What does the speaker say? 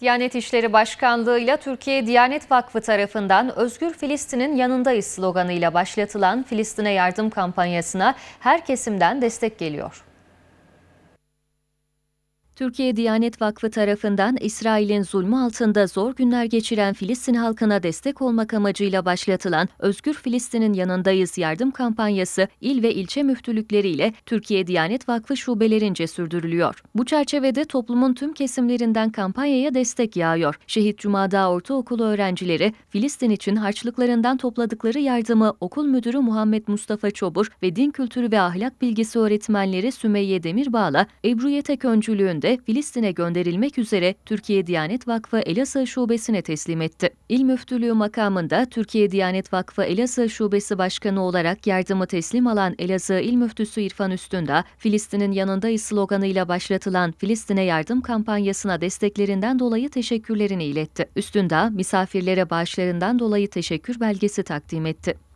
Diyanet İşleri Başkanlığı ile Türkiye Diyanet Vakfı tarafından Özgür Filistin'in yanındayız sloganıyla başlatılan Filistin'e yardım kampanyasına her kesimden destek geliyor. Türkiye Diyanet Vakfı tarafından İsrail'in zulmü altında zor günler geçiren Filistin halkına destek olmak amacıyla başlatılan Özgür Filistin'in yanındayız yardım kampanyası il ve ilçe müftülükleriyle Türkiye Diyanet Vakfı şubelerince sürdürülüyor. Bu çerçevede toplumun tüm kesimlerinden kampanyaya destek yağıyor. Şehit Cuma'da ortaokulu öğrencileri Filistin için harçlıklarından topladıkları yardımı okul müdürü Muhammed Mustafa Çobur ve din kültürü ve ahlak bilgisi öğretmenleri Sümeyye Demirbağ'la Ebru Yetek öncülüğünde de Filistin'e gönderilmek üzere Türkiye Diyanet Vakfı Elazığ Şubesi'ne teslim etti. İl Müftülüğü makamında Türkiye Diyanet Vakfı Elazığ Şubesi Başkanı olarak yardımı teslim alan Elazığ İl Müftüsü İrfan Üstünda, Filistin'in yanındayız sloganıyla başlatılan Filistin'e yardım kampanyasına desteklerinden dolayı teşekkürlerini iletti. Üstünda misafirlere bağışlarından dolayı teşekkür belgesi takdim etti.